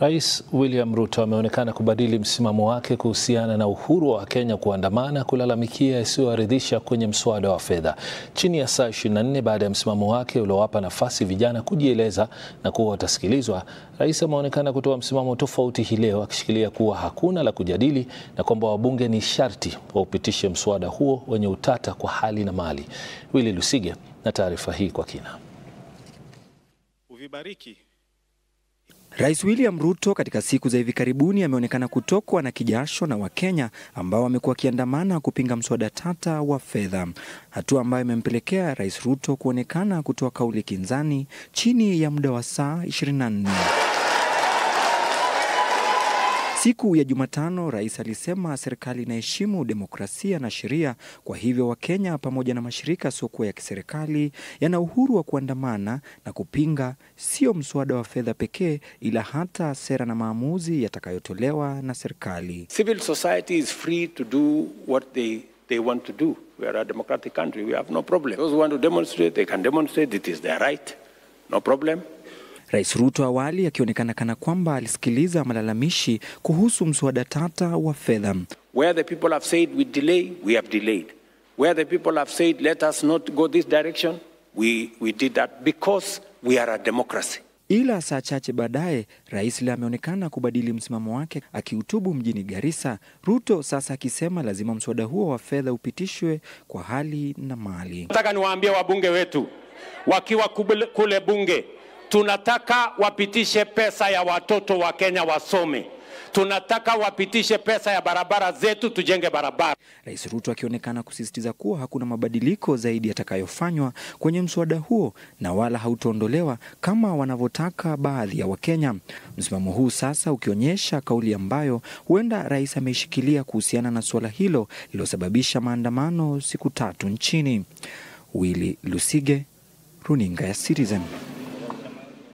Rais William Ruto ameonekana kubadili msimamo wake kuhusiana na uhuru wa Kenya kuandamana kulalamikia yasiyoaridhisha kwenye mswada wa fedha, chini ya saa 24 baada ya msimamo wake uliowapa nafasi vijana kujieleza na kuwa watasikilizwa. Rais ameonekana kutoa msimamo tofauti hii leo, akishikilia kuwa hakuna la kujadili na kwamba wabunge ni sharti waupitishe mswada huo wenye utata kwa hali na mali. Willy Lusige na taarifa hii kwa kina. Uvibariki Rais William Ruto katika siku za hivi karibuni ameonekana kutokwa na kijasho na Wakenya ambao wamekuwa wakiandamana kupinga mswada tata wa fedha, hatua ambayo imempelekea Rais Ruto kuonekana kutoa kauli kinzani chini ya muda wa saa 24. Siku ya Jumatano, rais alisema serikali inaheshimu demokrasia na sheria, kwa hivyo Wakenya pamoja na mashirika yasiyokuwa ya kiserikali yana uhuru wa kuandamana na kupinga sio mswada wa fedha pekee, ila hata sera na maamuzi yatakayotolewa na serikali. Civil society is free to do what they they want to do. We are a democratic country. We have no problem. Those who want to demonstrate, they can demonstrate. It is their right. No problem. Rais Ruto awali akionekana kana kwamba alisikiliza malalamishi kuhusu mswada tata wa fedha. Where the people have said we delay, we have delayed. Where the people have said let us not go this direction, we, we did that because we are a democracy. Ila saa chache baadaye rais la ameonekana kubadili msimamo wake akihutubu mjini Garissa, Ruto sasa akisema lazima mswada huo wa fedha upitishwe kwa hali na mali. Nataka niwaambie wabunge wetu wakiwa kule bunge tunataka wapitishe pesa ya watoto wa Kenya wasome tunataka wapitishe pesa ya barabara zetu, tujenge barabara. Rais Ruto akionekana kusisitiza kuwa hakuna mabadiliko zaidi yatakayofanywa kwenye mswada huo na wala hautaondolewa kama wanavyotaka baadhi ya Wakenya. Msimamo huu sasa ukionyesha kauli ambayo huenda rais ameishikilia kuhusiana na suala hilo lililosababisha maandamano siku tatu nchini. Willy Lusige, runinga ya Citizen.